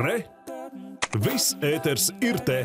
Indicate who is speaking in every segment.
Speaker 1: Re! Viss ēters ir te!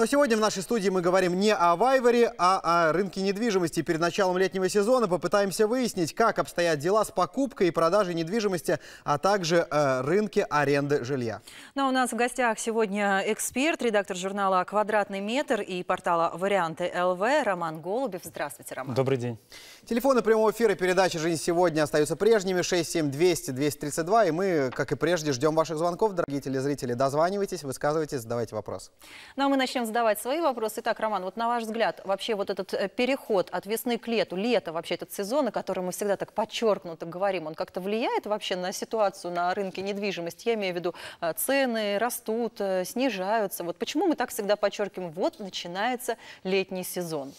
Speaker 2: Но сегодня в нашей студии мы говорим не о Вайвере, а о рынке недвижимости. Перед началом летнего сезона попытаемся выяснить, как обстоят дела с покупкой и продажей недвижимости, а также э, рынке аренды жилья.
Speaker 1: Ну, а у нас в гостях сегодня эксперт, редактор журнала «Квадратный метр» и портала «Варианты ЛВ» Роман Голубев. Здравствуйте, Роман.
Speaker 2: Добрый день. Телефоны прямого эфира передачи «Жизнь сегодня» остаются прежними. 67200-232. И мы, как и прежде, ждем ваших звонков, дорогие телезрители. Дозванивайтесь, высказывайтесь, задавайте вопрос.
Speaker 1: Ну, а мы начнем задавать свои вопросы. Итак, Роман, вот на ваш взгляд, вообще вот этот э, переход от весны к лету, лето вообще этот сезон, о котором мы всегда так подчеркнуто говорим, он как-то влияет вообще на ситуацию на рынке недвижимости? Я имею в виду, э, цены растут, э, снижаются. Вот почему мы так всегда подчеркиваем, вот начинается летний сезон?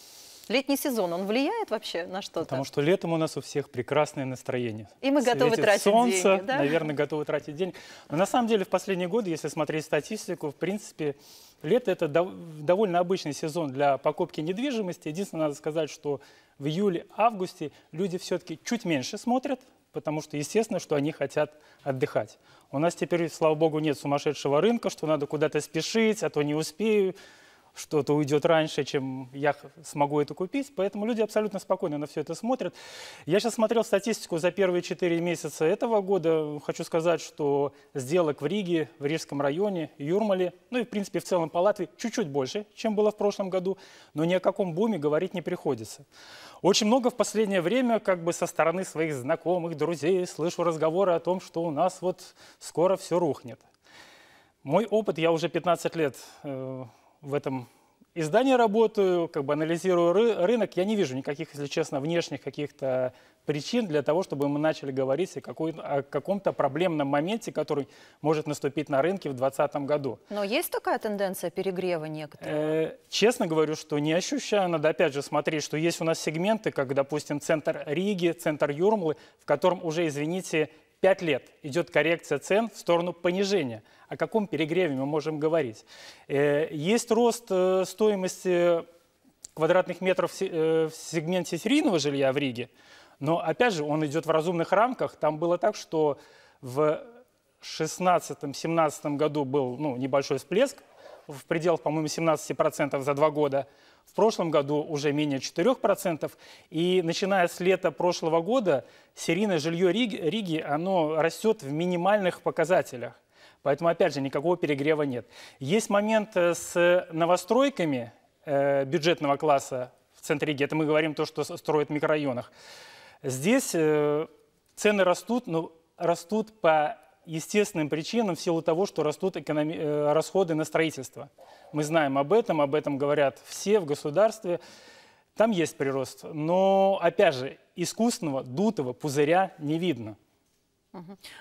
Speaker 1: Летний сезон, он влияет вообще на что-то? Потому
Speaker 2: что летом у нас у всех прекрасное настроение. И мы готовы Светит тратить солнце, деньги, да? наверное, готовы тратить деньги. Но на самом деле в последние годы, если смотреть статистику, в принципе, Лето – это довольно обычный сезон для покупки недвижимости. Единственное, надо сказать, что в июле-августе люди все-таки чуть меньше смотрят, потому что естественно, что они хотят отдыхать. У нас теперь, слава богу, нет сумасшедшего рынка, что надо куда-то спешить, а то не успею что-то уйдет раньше, чем я смогу это купить. Поэтому люди абсолютно спокойно на все это смотрят. Я сейчас смотрел статистику за первые 4 месяца этого года. Хочу сказать, что сделок в Риге, в Рижском районе, Юрмале, ну и в принципе в целом по Латвии чуть-чуть больше, чем было в прошлом году. Но ни о каком буме говорить не приходится. Очень много в последнее время как бы со стороны своих знакомых, друзей слышу разговоры о том, что у нас вот скоро все рухнет. Мой опыт, я уже 15 лет э, в этом издании работаю, как бы анализирую ры рынок, я не вижу никаких, если честно, внешних каких-то причин для того, чтобы мы начали говорить о, о каком-то проблемном моменте, который может наступить на рынке в 2020 году.
Speaker 1: Но есть такая тенденция перегрева некоторых?
Speaker 2: Э, честно говорю, что не ощущаю. Надо опять же смотреть, что есть у нас сегменты, как, допустим, центр Риги, центр Юрмлы, в котором уже, извините, Пять лет идет коррекция цен в сторону понижения. О каком перегреве мы можем говорить? Э, есть рост э, стоимости квадратных метров э, в сегменте серийного жилья в Риге, но, опять же, он идет в разумных рамках. Там было так, что в 2016-2017 году был ну, небольшой всплеск в пределах, по-моему, 17% за два года – в прошлом году уже менее 4%. И начиная с лета прошлого года серийное жилье Риги, Риги оно растет в минимальных показателях. Поэтому, опять же, никакого перегрева нет. Есть момент э, с новостройками э, бюджетного класса в центре Риги. Это мы говорим то, что строят в микрорайонах. Здесь э, цены растут, но растут по естественным причинам в силу того, что растут экономи- э, расходы на строительство. Мы знаем об этом, об этом говорят все в государстве. Там есть прирост, но, опять же, искусственного, дутого пузыря не видно.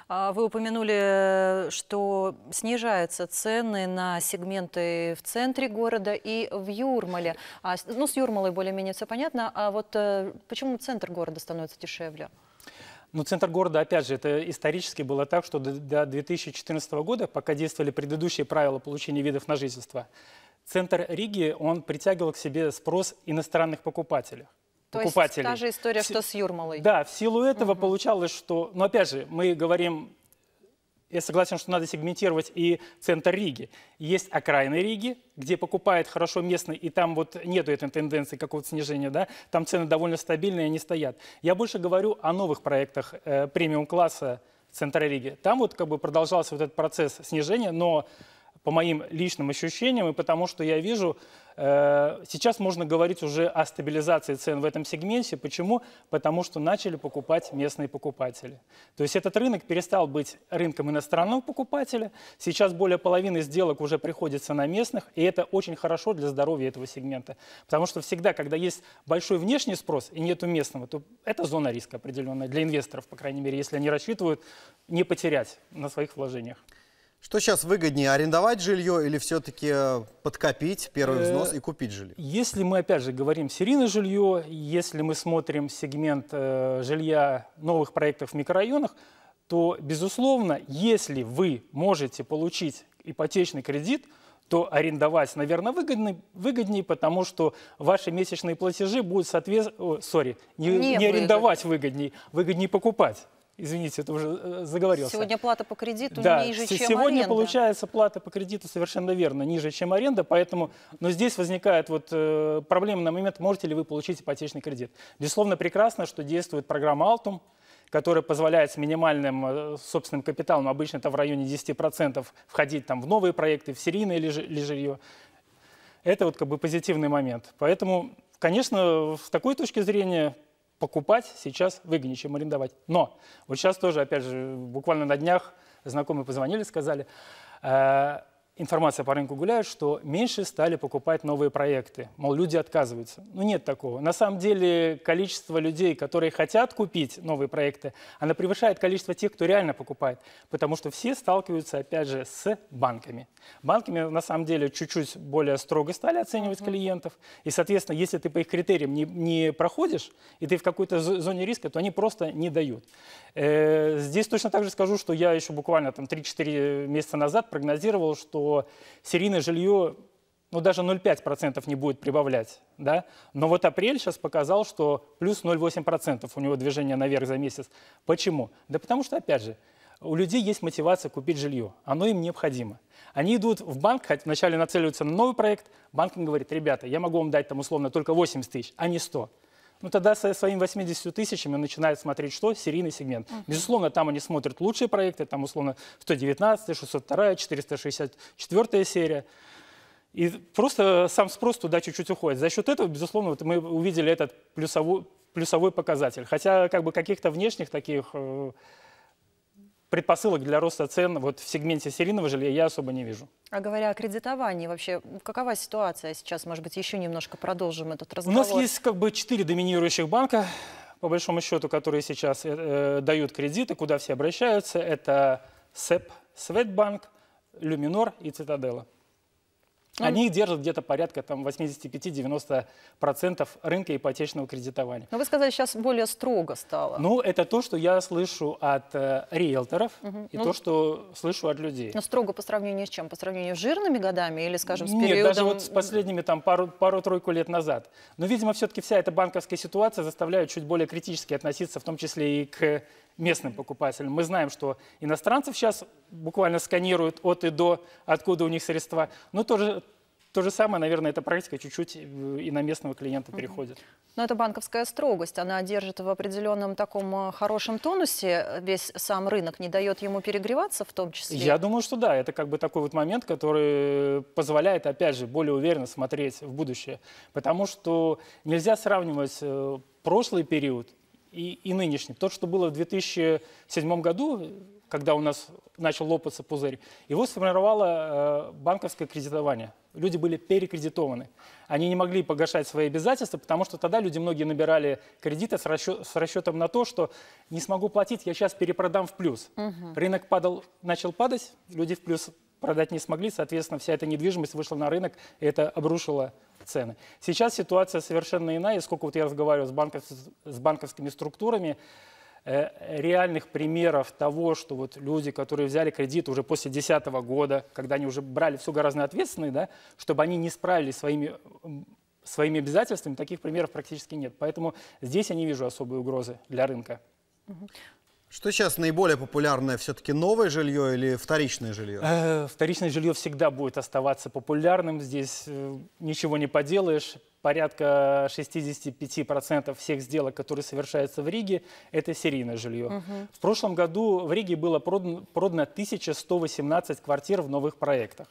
Speaker 1: А вы упомянули, что снижаются цены на сегменты в центре города и в Юрмале. А ну, с Юрмалой более-менее все понятно. А вот э, почему центр города становится дешевле?
Speaker 2: Ну, центр города, опять же, это исторически было так, что до 2014 года, пока действовали предыдущие правила получения видов на жительство, центр Риги, он притягивал к себе спрос иностранных покупателей. То покупателей. есть та же
Speaker 1: история, в... что с Юрмалой.
Speaker 2: Да, в силу этого угу. получалось, что... Но ну, опять же, мы говорим я согласен, что надо сегментировать и центр Риги. Есть окраины Риги, где покупает хорошо местный, и там вот нету этой тенденции какого-то снижения, да, там цены довольно стабильные, они стоят. Я больше говорю о новых проектах э, премиум-класса центра Риги. Там вот как бы продолжался вот этот процесс снижения, но по моим личным ощущениям и потому, что я вижу, Э, сейчас можно говорить уже о стабилизации цен в этом сегменте. Почему? Потому что начали покупать местные покупатели. То есть этот рынок перестал быть рынком иностранного покупателя. Сейчас более половины сделок уже приходится на местных, и это очень хорошо для здоровья этого сегмента. Потому что всегда, когда есть большой внешний спрос и нету местного, то это зона риска определенная для инвесторов, по крайней мере, если они рассчитывают не потерять на своих вложениях. Что сейчас выгоднее, арендовать жилье или все-таки э,
Speaker 1: подкопить первый э, взнос и купить жилье?
Speaker 2: Если мы, опять же, говорим серийное жилье, если мы смотрим сегмент э, жилья новых проектов в микрорайонах, то, безусловно, если вы можете получить ипотечный кредит, то арендовать, наверное, выгоднее, выгоднее потому что ваши месячные платежи будут соответствовать... Сори, не, не, не арендовать выгоднее, выгоднее покупать извините, это уже э, заговорился. Сегодня
Speaker 1: плата по кредиту да, ниже, чем аренда. сегодня получается
Speaker 2: плата по кредиту совершенно верно, ниже, чем аренда, поэтому, но здесь возникает вот э, проблема на момент, можете ли вы получить ипотечный кредит. Безусловно, прекрасно, что действует программа «Алтум», которая позволяет с минимальным э, собственным капиталом, обычно это в районе 10%, входить там в новые проекты, в серийное или жилье. Это вот как бы позитивный момент. Поэтому, конечно, с такой точки зрения покупать сейчас выгоднее, чем арендовать. Но вот сейчас тоже, опять же, буквально на днях знакомые позвонили, сказали, «Э, информация по рынку гуляет, что меньше стали покупать новые проекты. Мол, люди отказываются. Ну, нет такого. На самом деле, количество людей, которые хотят купить новые проекты, она превышает количество тех, кто реально покупает. Потому что все сталкиваются, опять же, с банками. Банками, на самом деле, чуть-чуть более строго стали оценивать mm-hmm. клиентов. И, соответственно, если ты по их критериям не, не проходишь, и ты в какой-то зоне риска, то они просто не дают. Э -э здесь точно так же скажу, что я еще буквально там 3-4 месяца назад прогнозировал, что что серийное жилье ну, даже 0,5% не будет прибавлять. Да? Но вот апрель сейчас показал, что плюс 0,8% у него движение наверх за месяц. Почему? Да потому что, опять же, у людей есть мотивация купить жилье. Оно им необходимо. Они идут в банк, хоть вначале нацеливаются на новый проект, банк им говорит, ребята, я могу вам дать там условно только 80 тысяч, а не 100 ну тогда со своим 80 тысячами начинают смотреть что? Серийный сегмент. Uh -huh. Безусловно, там они смотрят лучшие проекты, там условно 119, 602, 464 серия. И просто сам спрос туда чуть-чуть уходит. За счет этого, безусловно, вот мы увидели этот плюсовой, плюсовой показатель. Хотя как бы каких-то внешних таких э, предпосылок для роста цен вот в сегменте серийного жилья я особо не вижу.
Speaker 1: А говоря о кредитовании, вообще какова ситуация сейчас? Может быть, еще немножко продолжим этот разговор. У нас есть
Speaker 2: как бы четыре доминирующих банка, по большому счету, которые сейчас э, э дают кредиты, куда все обращаются. Это СЭП, Светбанк, Люминор и Цитадела. Ну, Они держат где-то порядка там 85-90% рынка ипотечного кредитования.
Speaker 1: Но вы сказали, сейчас более строго стало.
Speaker 2: Ну, это то, что я слышу от э, риэлторов угу. и ну, то, что слышу от людей. Но
Speaker 1: строго по сравнению с чем? По сравнению с жирными годами или, скажем, с Нет, периодом... Нет, даже вот
Speaker 2: с последними там пару-тройку пару, пару лет назад. Но, видимо, все-таки вся эта банковская ситуация заставляет чуть более критически относиться, в том числе и к местным покупателям. Мы знаем, что иностранцев сейчас буквально сканируют от и до, откуда у них средства. Но тоже то же самое, наверное, эта практика чуть-чуть э, и на местного клиента переходит.
Speaker 1: Но это банковская строгость. Она держит в определенном таком э, хорошем тонусе весь сам рынок, не дает ему перегреваться в том числе? Я
Speaker 2: думаю, что да. Это как бы такой вот момент, который позволяет, опять же, более уверенно смотреть в будущее. Потому что нельзя сравнивать э, прошлый период и, и нынешний. То, что было в 2007 году, когда у нас начал лопаться пузырь, его сформировало э, банковское кредитование. Люди были перекредитованы. Они не могли погашать свои обязательства, потому что тогда люди многие набирали кредиты с, расчет, с расчетом на то, что не смогу платить, я сейчас перепродам в плюс. Угу. Рынок падал, начал падать, люди в плюс продать не смогли, соответственно, вся эта недвижимость вышла на рынок, и это обрушило цены. Сейчас ситуация совершенно иная, и сколько вот я разговариваю с, банков, с банковскими структурами, Э, реальных примеров того, что вот люди, которые взяли кредит уже после 2010 года, когда они уже брали все гораздо ответственные, да, чтобы они не справились своими, своими обязательствами, таких примеров практически нет. Поэтому здесь я не вижу особой угрозы для рынка. Что сейчас наиболее популярное? Все-таки новое жилье или вторичное жилье? Э, вторичное жилье всегда будет оставаться популярным. Здесь э, ничего не поделаешь порядка 65% всех сделок, которые совершаются в Риге, это серийное жилье. Угу. В прошлом году в Риге было продано, продано 1118 квартир в новых проектах.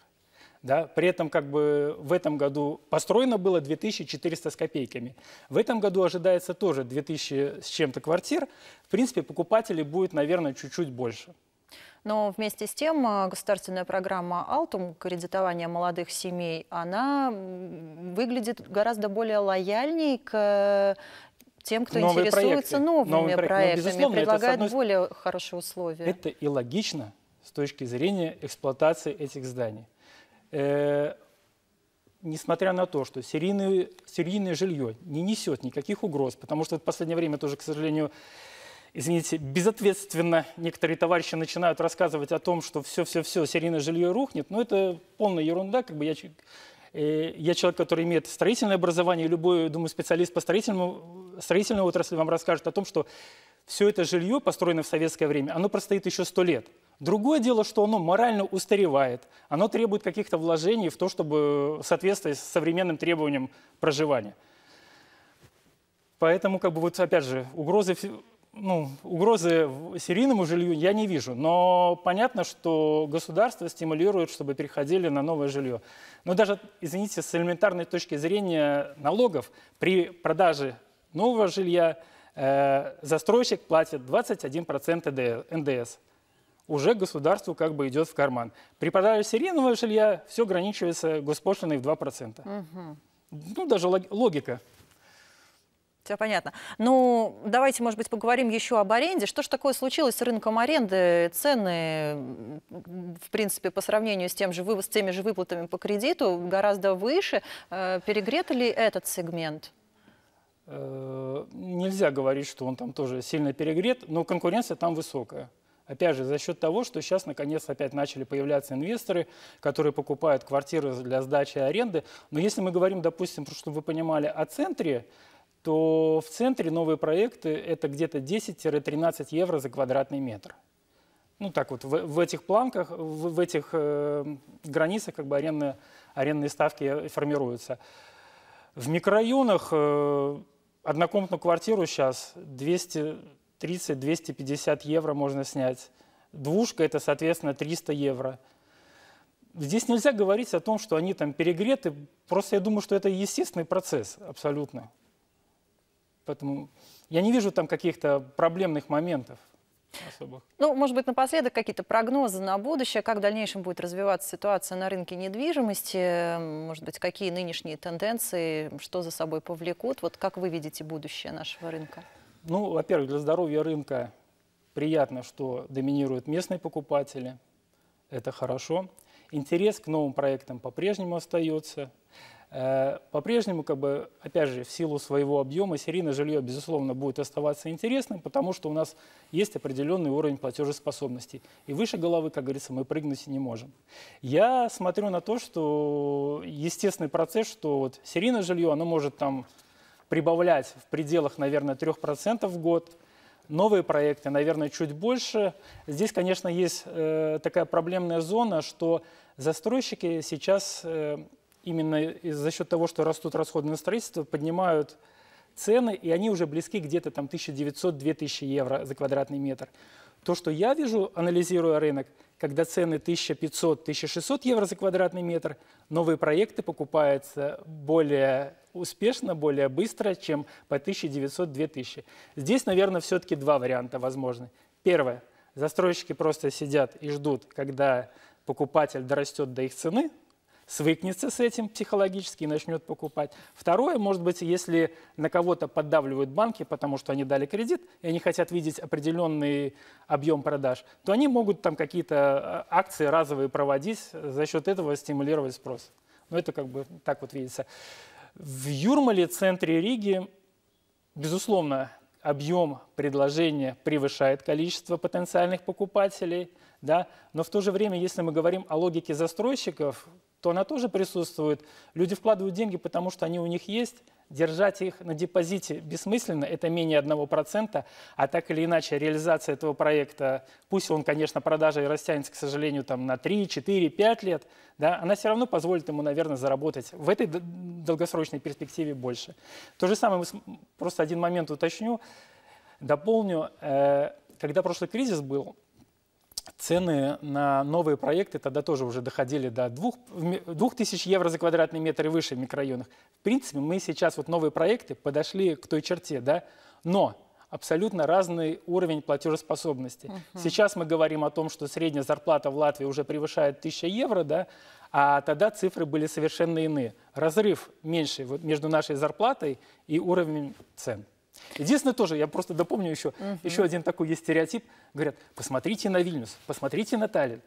Speaker 2: Да? При этом как бы в этом году построено было 2400 с копейками. В этом году ожидается тоже 2000 с чем-то квартир. В принципе, покупателей будет, наверное, чуть-чуть больше.
Speaker 1: Но вместе с тем а, государственная программа «Алтум» кредитования молодых семей, она выглядит гораздо более лояльней к э, тем, кто Новые интересуется проекты. новыми Новые ну, проектами, проектами ну, предлагает одной... более хорошие условия.
Speaker 2: Это и логично с точки зрения эксплуатации этих зданий. Э -э несмотря на то, что серийное, серийное жилье не несет никаких угроз, потому что в последнее время тоже, к сожалению, извините, безответственно некоторые товарищи начинают рассказывать о том, что все-все-все, серийное жилье рухнет, но ну, это полная ерунда, как бы я, э, я человек, который имеет строительное образование, любой, думаю, специалист по строительному, строительной отрасли вам расскажет о том, что все это жилье, построенное в советское время, оно простоит еще сто лет. Другое дело, что оно морально устаревает, оно требует каких-то вложений в то, чтобы соответствовать современным требованиям проживания. Поэтому, как бы, вот опять же, угрозы ну, угрозы серийному жилью я не вижу, но понятно, что государство стимулирует, чтобы переходили на новое жилье. Но даже, извините, с элементарной точки зрения налогов, при продаже нового жилья э, застройщик платит 21% НДС. Уже государству как бы идет в карман. При продаже серийного жилья все ограничивается госпошлиной в 2%. Угу. Ну, даже логика
Speaker 1: все понятно. Ну, давайте, может быть, поговорим еще об аренде. Что же такое случилось с рынком аренды? Цены, в принципе, по сравнению с, тем же, с теми же выплатами по кредиту гораздо выше. Э, перегрет ли этот сегмент? Э, нельзя
Speaker 2: говорить, что он там тоже сильно перегрет, но конкуренция там высокая. Опять же, за счет того, что сейчас наконец опять начали появляться инвесторы, которые покупают квартиры для сдачи и аренды. Но если мы говорим, допустим, чтобы вы понимали, о центре, то в центре новые проекты это где-то 10-13 евро за квадратный метр. Ну так вот, в, в этих планках, в, в этих э, границах как бы арендные, арендные ставки формируются. В микрорайонах э, однокомнатную квартиру сейчас 230-250 евро можно снять. Двушка это, соответственно, 300 евро. Здесь нельзя говорить о том, что они там перегреты. Просто я думаю, что это естественный процесс абсолютно. Поэтому я не вижу там каких-то проблемных моментов особых.
Speaker 1: Ну, может быть, напоследок какие-то прогнозы на будущее, как в дальнейшем будет развиваться ситуация на рынке недвижимости, может быть, какие нынешние тенденции, что за собой повлекут, вот как вы видите будущее нашего рынка?
Speaker 2: Ну, во-первых, для здоровья рынка приятно, что доминируют местные покупатели, это хорошо. Интерес к новым проектам по-прежнему остается. Э, по-прежнему, как бы, опять же, в силу своего объема серийное жилье, безусловно, будет оставаться интересным, потому что у нас есть определенный уровень платежеспособности. И выше головы, как говорится, мы прыгнуть не можем. Я смотрю на то, что естественный процесс, что вот серийное жилье, оно может там прибавлять в пределах, наверное, 3% в год, новые проекты, наверное, чуть больше. Здесь, конечно, есть э, такая проблемная зона, что застройщики сейчас э, именно за счет того, что растут расходы на строительство, поднимают цены, и они уже близки где-то там 1900-2000 евро за квадратный метр. То, что я вижу, анализируя рынок, когда цены 1500-1600 евро за квадратный метр, новые проекты покупаются более успешно, более быстро, чем по 1900-2000. Здесь, наверное, все-таки два варианта возможны. Первое. Застройщики просто сидят и ждут, когда покупатель дорастет до их цены, свыкнется с этим психологически и начнет покупать. Второе, может быть, если на кого-то поддавливают банки, потому что они дали кредит, и они хотят видеть определенный объем продаж, то они могут там какие-то а, акции разовые проводить, э, за счет этого стимулировать спрос. Но ну, это как бы так вот видится. В Юрмале, центре Риги, безусловно, объем предложения превышает количество потенциальных покупателей, да? но в то же время, если мы говорим о логике застройщиков, то она тоже присутствует. Люди вкладывают деньги, потому что они у них есть. Держать их на депозите бессмысленно, это менее 1%, а так или иначе реализация этого проекта, пусть он, конечно, продажей растянется, к сожалению, там, на 3, 4, 5 лет, да, она все равно позволит ему, наверное, заработать в этой долгосрочной перспективе больше. То же самое, просто один момент уточню, дополню. Э, когда прошлый кризис был, цены на новые проекты тогда тоже уже доходили до 2000 евро за квадратный метр и выше в микрорайонах. В принципе, мы сейчас, вот новые проекты, подошли к той черте, да, но абсолютно разный уровень платежеспособности. Uh -huh. Сейчас мы говорим о том, что средняя зарплата в Латвии уже превышает 1000 евро, да, а тогда цифры были совершенно иные. Разрыв меньше между нашей зарплатой и уровнем цен. Единственное тоже, я просто допомню еще, угу. еще один такой есть стереотип. Говорят, посмотрите на Вильнюс, посмотрите на Таллин.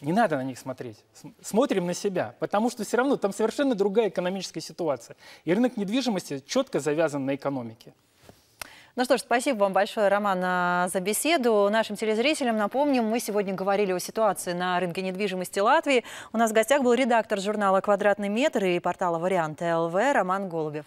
Speaker 2: Не надо на них смотреть. Смотрим на себя, потому что все равно там совершенно другая экономическая ситуация. И рынок недвижимости четко завязан на экономике.
Speaker 1: Ну что ж, спасибо вам большое, Роман, а, за беседу. Нашим телезрителям напомним, мы сегодня говорили о ситуации на рынке недвижимости Латвии. У нас в гостях был редактор журнала «Квадратный метр» и портала «Варианты ЛВ» Роман Голубев.